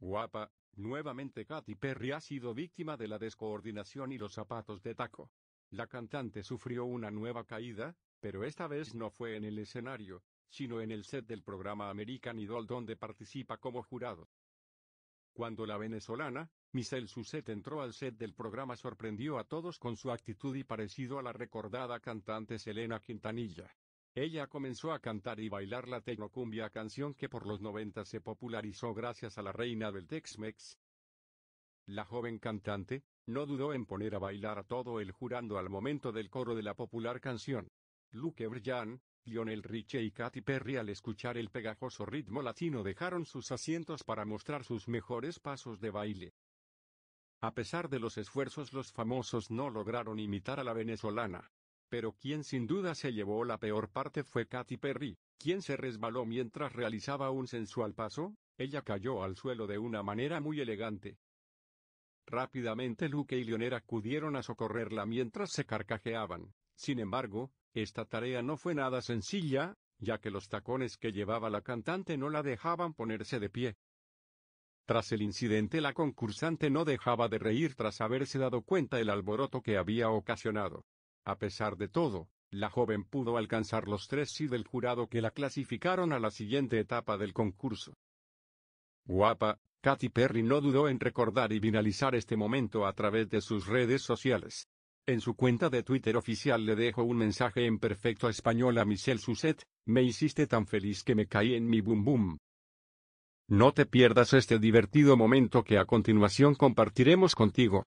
Guapa, nuevamente Katy Perry ha sido víctima de la descoordinación y los zapatos de taco. La cantante sufrió una nueva caída, pero esta vez no fue en el escenario, sino en el set del programa American Idol donde participa como jurado. Cuando la venezolana, Michelle Suset entró al set del programa sorprendió a todos con su actitud y parecido a la recordada cantante Selena Quintanilla. Ella comenzó a cantar y bailar la tecnocumbia canción que por los 90 se popularizó gracias a la reina del Tex-Mex. La joven cantante, no dudó en poner a bailar a todo el jurando al momento del coro de la popular canción. Luke Bryan, Lionel Richie y Katy Perry al escuchar el pegajoso ritmo latino dejaron sus asientos para mostrar sus mejores pasos de baile. A pesar de los esfuerzos los famosos no lograron imitar a la venezolana. Pero quien sin duda se llevó la peor parte fue Katy Perry, quien se resbaló mientras realizaba un sensual paso, ella cayó al suelo de una manera muy elegante. Rápidamente Luke y Leonera acudieron a socorrerla mientras se carcajeaban. Sin embargo, esta tarea no fue nada sencilla, ya que los tacones que llevaba la cantante no la dejaban ponerse de pie. Tras el incidente la concursante no dejaba de reír tras haberse dado cuenta el alboroto que había ocasionado. A pesar de todo, la joven pudo alcanzar los tres sí del jurado que la clasificaron a la siguiente etapa del concurso. Guapa, Katy Perry no dudó en recordar y finalizar este momento a través de sus redes sociales. En su cuenta de Twitter oficial le dejo un mensaje en perfecto español a Michelle Suset, me hiciste tan feliz que me caí en mi bum bum. No te pierdas este divertido momento que a continuación compartiremos contigo.